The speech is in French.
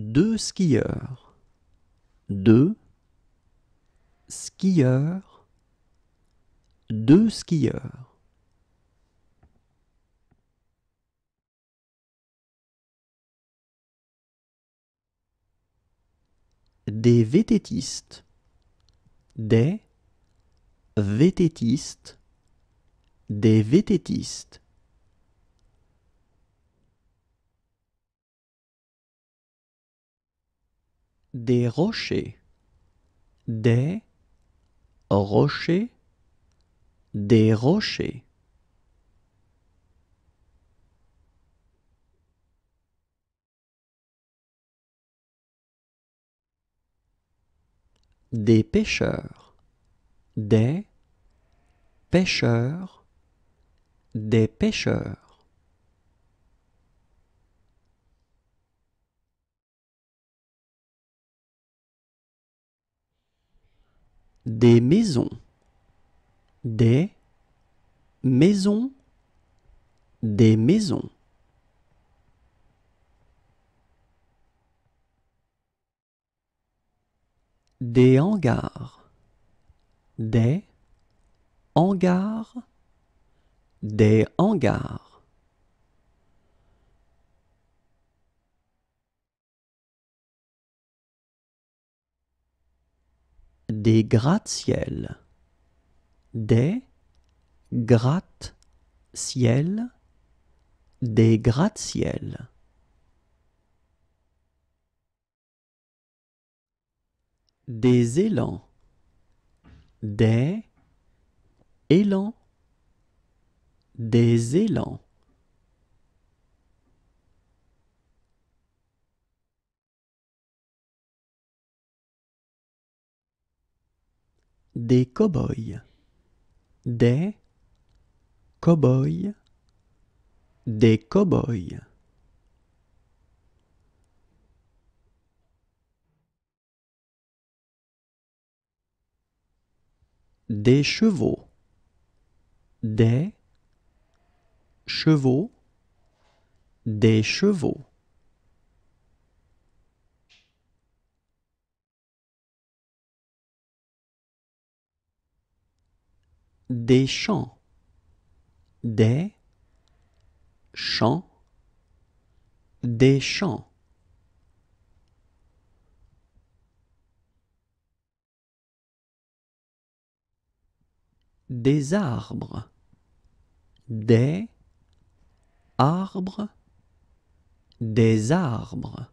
deux skieurs, deux skieurs, deux skieurs. Des vététistes, des vététistes, des vététistes. des rochers, des rochers, des rochers. Des pêcheurs, des pêcheurs, des pêcheurs. des maisons, des maisons, des maisons. Des hangars, des hangars, des hangars. des gratte des gratte-ciel, des gratte-ciel. Des élans, des élans, des élans. des cowboys, des cowboys, des cowboys, des chevaux, des chevaux, des chevaux. des champs, des champs, des champs. Des arbres, des arbres, des arbres.